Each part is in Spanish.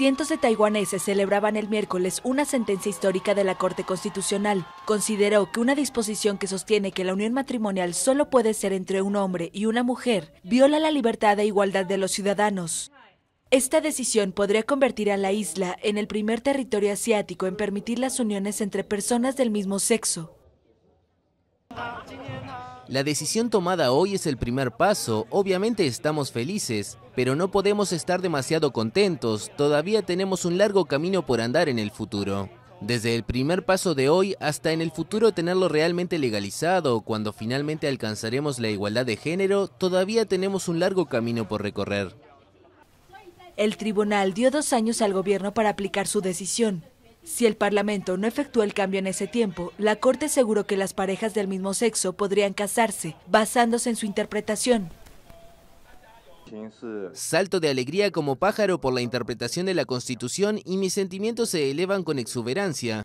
Cientos de taiwaneses celebraban el miércoles una sentencia histórica de la Corte Constitucional. Consideró que una disposición que sostiene que la unión matrimonial solo puede ser entre un hombre y una mujer viola la libertad e igualdad de los ciudadanos. Esta decisión podría convertir a la isla en el primer territorio asiático en permitir las uniones entre personas del mismo sexo. La decisión tomada hoy es el primer paso, obviamente estamos felices, pero no podemos estar demasiado contentos, todavía tenemos un largo camino por andar en el futuro. Desde el primer paso de hoy hasta en el futuro tenerlo realmente legalizado, cuando finalmente alcanzaremos la igualdad de género, todavía tenemos un largo camino por recorrer. El tribunal dio dos años al gobierno para aplicar su decisión. Si el Parlamento no efectuó el cambio en ese tiempo, la Corte aseguró que las parejas del mismo sexo podrían casarse, basándose en su interpretación. Salto de alegría como pájaro por la interpretación de la Constitución y mis sentimientos se elevan con exuberancia.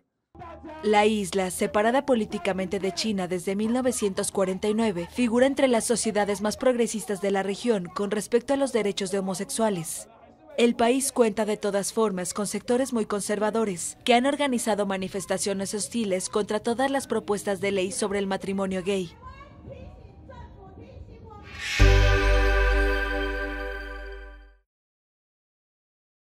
La isla, separada políticamente de China desde 1949, figura entre las sociedades más progresistas de la región con respecto a los derechos de homosexuales. El país cuenta de todas formas con sectores muy conservadores que han organizado manifestaciones hostiles contra todas las propuestas de ley sobre el matrimonio gay.